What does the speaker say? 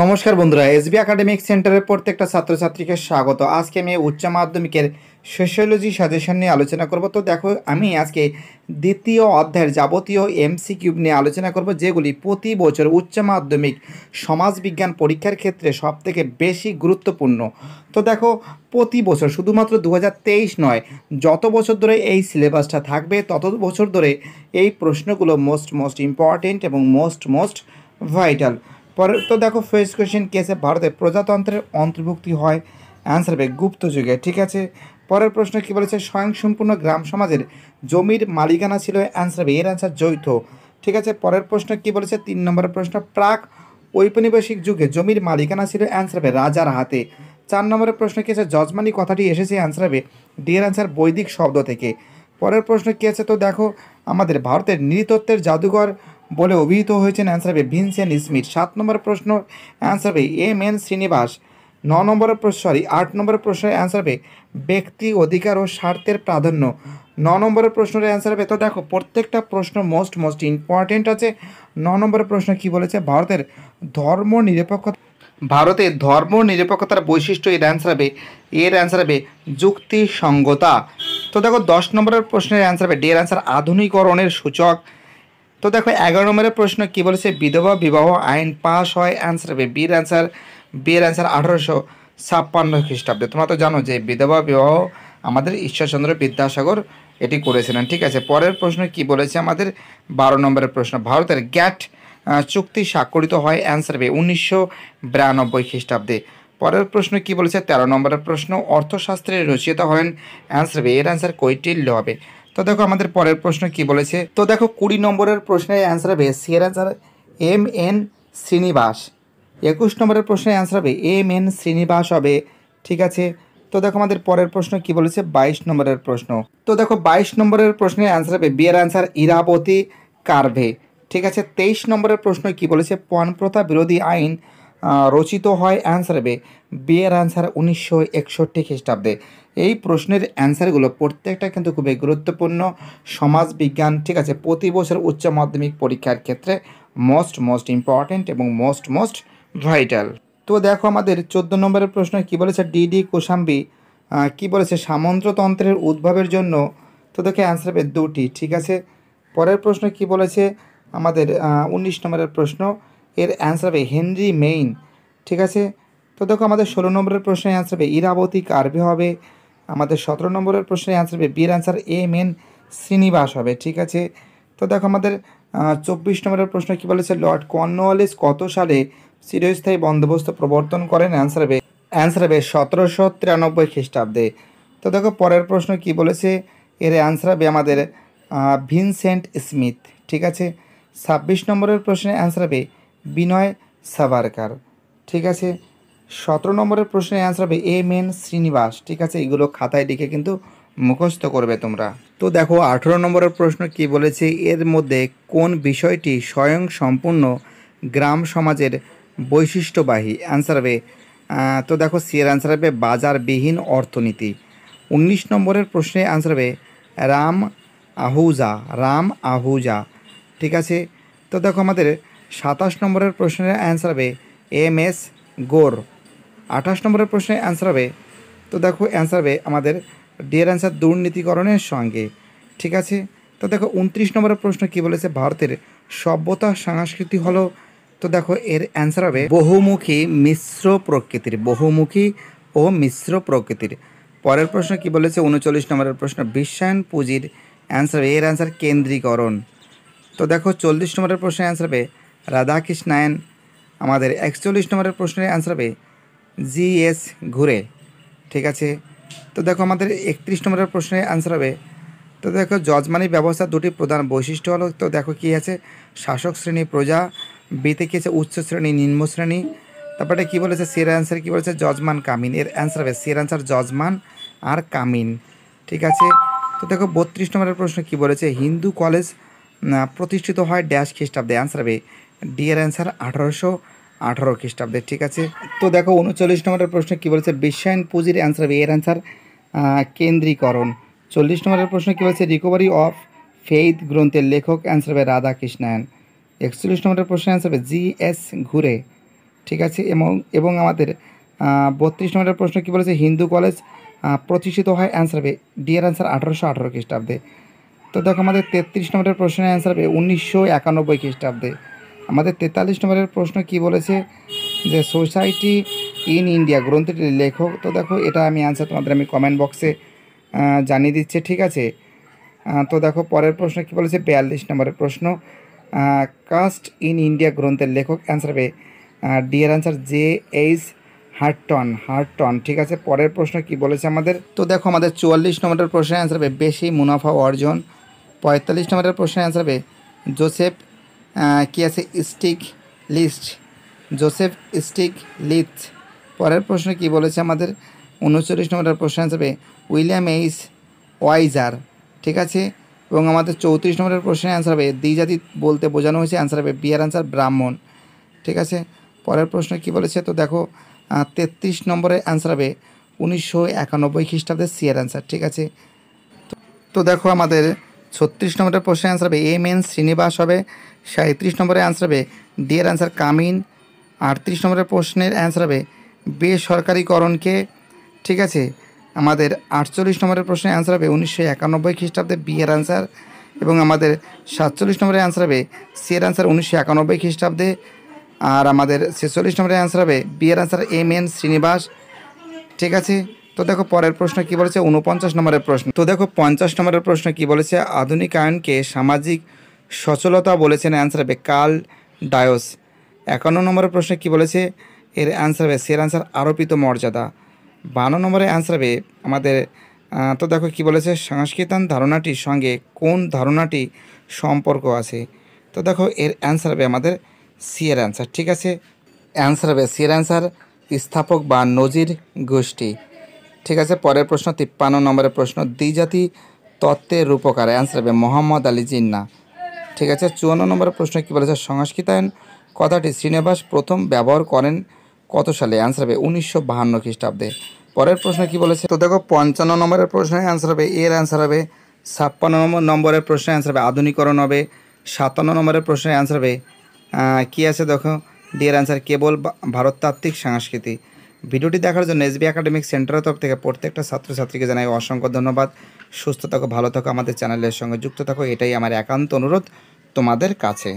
নমস্কার বন্ধুরা SB academic সেন্টারের প্রত্যেকটা ছাত্রছাত্রীকে স্বাগত আজকে আমি উচ্চ মাধ্যমিকের সোশিয়োলজি সাজেশন নিয়ে আলোচনা করব তো দেখো আমি আজকে দ্বিতীয় অধ্যায়ের যাবতীয় এমসি কিউব নিয়ে আলোচনা করব যেগুলি প্রতি বছর উচ্চ মাধ্যমিক সমাজবিজ্ঞান পরীক্ষার ক্ষেত্রে সব থেকে বেশি গুরুত্বপূর্ণ তো দেখো প্রতি বছর শুধুমাত্র দু নয় যত বছর ধরে এই সিলেবাসটা থাকবে তত বছর ধরে এই প্রশ্নগুলো মোস্ট মোস্ট ইম্পর্টেন্ট এবং মোস্ট মোস্ট ভাইটাল পরে তো দেখো ফেস কোয়েশ্চেন কেসে ভারতে প্রজাতন্ত্রের অন্তর্ভুক্তি হয় অ্যান্সার হবে গুপ্ত যুগে ঠিক আছে পরের প্রশ্ন কী বলেছে স্বয়ংসম্পূর্ণ গ্রাম সমাজের জমির মালিকানা ছিল অ্যান্সার হবে এর অ্যান্সার যৌথ ঠিক আছে পরের প্রশ্ন কী বলেছে তিন নম্বরের প্রশ্ন প্রাক ঔপনিবেশিক যুগে জমির মালিকানা ছিল অ্যান্সার হবে রাজার হাতে চার নম্বরের প্রশ্ন কী আছে যজমানি কথাটি এসেছে অ্যান্সার হবে ডিয়ের অ্যান্সার বৈদিক শব্দ থেকে পরের প্রশ্ন কী আছে তো দেখো আমাদের ভারতের নৃতত্ত্বের জাদুঘর বলে অভিহিত হয়েছেন অ্যান্সার হবে ভিনসেন স্মিথ সাত নম্বর প্রশ্ন অ্যান্সার হবে এম এন শ্রীনিবাস ন নম্বরের প্রশ্ন সরি আট নম্বরের প্রশ্নের অ্যান্সার হবে ব্যক্তি অধিকার ও স্বার্থের প্রাধান্য ন নম্বরের প্রশ্নের অ্যান্সার হবে তো দেখো প্রত্যেকটা প্রশ্ন মোস্ট মোস্ট ইম্পর্টেন্ট আছে ন নম্বরের প্রশ্ন কি বলেছে ভারতের ধর্ম নিরপেক্ষ ভারতের ধর্ম নিরপেক্ষতার বৈশিষ্ট্য এর অ্যান্সার হবে এর অ্যান্সার হবে যুক্তিসঙ্গতা তো দেখো দশ নম্বরের প্রশ্নের অ্যান্সার হবে ডের অ্যান্সার আধুনিকরণের সূচক তো দেখো এগারো নম্বরের প্রশ্ন কি বলেছে বিধবা বিবাহ আইন পাস হয় অ্যান্সার হবে বির অ্যান্সার বিয়ের অ্যান্সার আঠারোশো ছাপ্পান্ন খ্রিস্টাব্দে তোমরা তো জানো যে বিধবা বিবাহ আমাদের ঈশ্বরচন্দ্র বিদ্যাসাগর এটি করেছিলেন ঠিক আছে পরের প্রশ্ন কি বলেছে আমাদের বারো নম্বরের প্রশ্ন ভারতের গ্যাট চুক্তি স্বাক্ষরিত হয় অ্যান্সার হবে উনিশশো বিরানব্বই খ্রিস্টাব্দে পরের প্রশ্ন কি বলেছে তেরো নম্বরের প্রশ্ন অর্থশাস্ত্রে রচিত হন অ্যান্সার হবে এর অ্যান্সার কৈটিল্য হবে তো দেখো আমাদের পরের প্রশ্ন কি বলেছে তো দেখো কুড়ি নম্বরের প্রশ্নের অ্যান্সার হবে সি এর অ্যান্সার এম এন শ্রীনিবাস একুশ নম্বরের প্রশ্নের অ্যান্সার হবে এম এন শ্রীনিবাস হবে ঠিক আছে তো দেখো আমাদের পরের প্রশ্ন কি বলেছে বাইশ নম্বরের প্রশ্ন তো দেখো বাইশ নম্বরের প্রশ্নের অ্যান্সার হবে বিয়ের অ্যান্সার ইরাবতী কার্ভে ঠিক আছে তেইশ নম্বরের প্রশ্ন কি বলেছে পণপ্রথা বিরোধী আইন রচিত হয় অ্যান্সার বে বিয়ের অ্যান্সার উনিশশো একষট্টি খ্রিস্টাব্দে এই প্রশ্নের অ্যান্সারগুলো প্রত্যেকটা কিন্তু খুবই গুরুত্বপূর্ণ সমাজ বিজ্ঞান ঠিক আছে প্রতি বছর উচ্চ মাধ্যমিক পরীক্ষার ক্ষেত্রে মোস্ট মোস্ট ইম্পর্ট্যান্ট এবং মোস্ট মোস্ট ভাইটাল তো দেখো আমাদের চোদ্দ নম্বরের প্রশ্ন কি বলেছে ডিডি কোশাম্বি কি বলেছে সামন্ত্রতন্ত্রের উদ্ভবের জন্য তো দেখে অ্যান্সার হবে দুটি ঠিক আছে পরের প্রশ্ন কি বলেছে আমাদের উনিশ নম্বরের প্রশ্ন এর অ্যান্সার হবে হেনরি মেইন ঠিক আছে তো দেখো আমাদের ষোলো নম্বরের প্রশ্নের অ্যান্সার হবে ইরাবতী কার্বি হবে আমাদের সতেরো নম্বরের প্রশ্নের অ্যান্সার হবে বিয়ের অ্যান্সার এ মেন শ্রীনিবাস হবে ঠিক আছে তো দেখো আমাদের চব্বিশ নম্বরের প্রশ্ন কী বলেছে লর্ড কর্নওয়ালিস কত সালে চিরস্থায়ী বন্দোবস্ত প্রবর্তন করেন অ্যান্সার হবে অ্যান্সার হবে সতেরোশো তিরানব্বই খ্রিস্টাব্দে তো দেখো পরের প্রশ্ন কি বলেছে এর অ্যান্সার হবে আমাদের ভিনসেন্ট স্মিথ ঠিক আছে ছাব্বিশ নম্বরের প্রশ্নের অ্যান্সার হবে বিনয় সাভারকার ঠিক আছে সতেরো নম্বরের প্রশ্নের অ্যান্সার হবে এম এন শ্রীনিবাস ঠিক আছে এগুলো খাতায় লিখে কিন্তু মুখস্থ করবে তোমরা তো দেখো আঠেরো নম্বরের প্রশ্ন কি বলেছে এর মধ্যে কোন বিষয়টি স্বয়ং সম্পূর্ণ গ্রাম সমাজের বৈশিষ্ট্যবাহী অ্যান্সার হবে তো দেখো সি এর অ্যান্সার হবে বাজারবিহীন অর্থনীতি উনিশ নম্বরের প্রশ্নে অ্যান্সার হবে রাম আহুজা রাম আহুজা ঠিক আছে তো দেখো আমাদের সাতাশ নম্বরের প্রশ্নের অ্যান্সার হবে এম এস গোর আঠাশ নম্বরের প্রশ্নের অ্যান্সার হবে তো দেখো অ্যান্সার হবে আমাদের ডিয়ার অ্যান্সার দুর্নীতিকরণের সঙ্গে ঠিক আছে তো দেখো উনত্রিশ নম্বরের প্রশ্ন কি বলেছে ভারতের সভ্যতা সংস্কৃতি হলো তো দেখো এর অ্যান্সার হবে বহুমুখী মিশ্র প্রকৃতির বহুমুখী ও মিশ্র প্রকৃতির পরের প্রশ্ন কি বলেছে উনচল্লিশ নম্বরের প্রশ্ন বিশ্বায়ন পুঁজির অ্যান্সার এর অ্যান্সার কেন্দ্রীকরণ তো দেখো চল্লিশ নম্বরের প্রশ্নের অ্যান্সার হবে রাধাকৃষ্ণায়ন আমাদের একচল্লিশ নম্বরের প্রশ্নের অ্যান্সার হবে জি এস ঘুরে ঠিক আছে তো দেখো আমাদের একত্রিশ নম্বরের প্রশ্নের অ্যান্সার হবে তো দেখো জজমানি ব্যবস্থা দুটি প্রধান বৈশিষ্ট্য হলো তো দেখো কী আছে শাসক শ্রেণী প্রজা বিতে কী আছে উচ্চ শ্রেণী নিম্ন শ্রেণী তারপরে কী বলেছে সের অ্যান্সার কী বলেছে জজমান কামিন এর অ্যান্সার হবে সের অ্যান্সার জজমান আর কামিন ঠিক আছে তো দেখো বত্রিশ নম্বরের প্রশ্ন কী বলেছে হিন্দু কলেজ প্রতিষ্ঠিত হয় ড্যাশ খ্রিস্টাব্দে অ্যান্সার হবে ডিয়ার অ্যান্সার আঠারোশো আঠারো খ্রিস্টাব্দে ঠিক আছে তো দেখো উনচল্লিশ নম্বরের প্রশ্ন কী বলেছে বিশ্বায়ন পুঁজির অ্যান্সার এর অ্যান্সার কেন্দ্রীকরণ চল্লিশ নম্বরের প্রশ্ন কী বলেছে রিকভারি অফ ফেইথ গ্রন্থের লেখক অ্যান্সার হবে রাধা কৃষ্ণায়ন একচল্লিশ নম্বরের প্রশ্ন অ্যান্সার হবে জি এস ঘুরে ঠিক আছে এবং এবং আমাদের বত্রিশ নম্বরের প্রশ্ন কী বলেছে হিন্দু কলেজ প্রতিষ্ঠিত হয় অ্যান্সার হবে ডিয়ার অ্যান্সার আঠারোশো আঠারো খ্রিস্টাব্দে তো দেখো আমাদের তেত্রিশ নম্বরের প্রশ্নের অ্যান্সার হবে উনিশশো একানব্বই খ্রিস্টাব্দে আমাদের তেতাল্লিশ নম্বরের প্রশ্ন কি বলেছে যে সোসাইটি ইন ইন্ডিয়া গ্রন্থটির লেখক তো দেখো এটা আমি অ্যান্সার তোমাদের আমি কমেন্ট বক্সে জানিয়ে দিচ্ছে ঠিক আছে তো দেখো পরের প্রশ্ন কি বলেছে বিয়াল্লিশ নম্বরের প্রশ্ন কাস্ট ইন ইন্ডিয়া গ্রন্থের লেখক অ্যান্সার হবে dear answer J H Horton Horton ঠিক আছে পরের প্রশ্ন কি বলেছে আমাদের তো দেখো আমাদের চুয়াল্লিশ নম্বরের প্রশ্নের অ্যান্সার হবে বেশি মুনাফা অর্জন পঁয়তাল্লিশ নম্বরের প্রশ্নের অ্যান্সার হবে জোসেফ কি আছে Stiglitz Joseph Stiglitz পরের প্রশ্ন কি বলেছে আমাদের উনচল্লিশ নম্বরের প্রশ্ন হিসাবে উইলিয়াম এইস ওয়াইজার ঠিক আছে এবং আমাদের চৌত্রিশ নম্বরের প্রশ্নের অ্যান্সার হবে দ্বিজাতি বলতে বোঝানো হয়েছে অ্যান্সার হবে বিয়ার অ্যান্সার ব্রাহ্মণ ঠিক আছে পরের প্রশ্ন কি বলেছে তো দেখো তেত্রিশ নম্বরের অ্যান্সার হবে উনিশশো একানব্বই খ্রিস্টাব্দের সিয়ার অ্যান্সার ঠিক আছে তো দেখো আমাদের ছত্রিশ নম্বরের প্রশ্নের অ্যান্সার হবে এম এন শ্রীনিবাস হবে সাঁত্রিশ নম্বরের অ্যান্সার হবে এর অ্যান্সার কামিন আটত্রিশ নম্বরের প্রশ্নের অ্যান্সার হবে বেসরকারিকরণকে ঠিক আছে আমাদের আটচল্লিশ নম্বরের প্রশ্নের অ্যান্সার হবে উনিশশো একানব্বই খ্রিস্টাব্দে বি এর অ্যান্সার এবং আমাদের সাতচল্লিশ নম্বরের অ্যান্সার হবে সি এর অ্যান্সার উনিশশো একানব্বই খ্রিস্টাব্দে আর আমাদের ছেচল্লিশ নম্বরের অ্যান্সার হবে বি এর অ্যান্সার এম এন শ্রীনিবাস ঠিক আছে তো দেখো পরের প্রশ্ন কি বলেছে উনপঞ্চাশ নম্বরের প্রশ্ন তো দেখো পঞ্চাশ নম্বরের প্রশ্ন কি বলেছে আধুনিকায়নকে সামাজিক সচলতা বলেছেন অ্যান্সার হবে কাল ডায়োস একান্ন নম্বরের প্রশ্ন কি বলেছে এর অ্যান্সার হবে সের অ্যান্সার আরোপিত মর্যাদা বান্ন নম্বরের অ্যান্সার হবে আমাদের তো দেখো কি বলেছে সংস্কৃতান ধারণাটির সঙ্গে কোন ধারণাটি সম্পর্ক আছে তো দেখো এর অ্যান্সার হবে আমাদের সি অ্যান্সার ঠিক আছে অ্যান্সার হবে সি অ্যান্সার স্থাপক বা নজির গোষ্ঠী ঠিক আছে পরের প্রশ্ন তিপ্পান্ন নম্বরের প্রশ্ন দ্বিজাতি তত্ত্বের রূপকার অ্যান্সার হবে মোহাম্মদ আলী জিন্না ঠিক আছে চুয়ান্ন নম্বরের প্রশ্ন কী বলেছে সংস্কৃতায়ন কথাটি শ্রীনিবাস প্রথম ব্যবহার করেন কত সালে অ্যান্সার হবে উনিশশো বাহান্ন খ্রিস্টাব্দে পরের প্রশ্ন কী বলেছে তো দেখো পঞ্চান্ন নম্বরের প্রশ্নে অ্যান্সার হবে এর অ্যান্সার হবে ছাপ্পান্ন নম্বর নম্বরের প্রশ্নে অ্যান্সার হবে আধুনিকরণ হবে সাতান্ন নম্বরের প্রশ্নে অ্যান্সার হবে কী আছে দেখো ডিয়ার অ্যান্সার কেবল ভারততাত্ত্বিক সংস্কৃতি ভিডিওটি দেখার জন্য এসবি একাডেমিক সেন্টারের তরফ থেকে প্রত্যেকটা ছাত্রছাত্রীকে জানাই অসংখ্য ধন্যবাদ সুস্থ থাকো ভালো থাকো আমাদের চ্যানেলের সঙ্গে যুক্ত থাকো এটাই আমার একান্ত অনুরোধ তোমাদের কাছে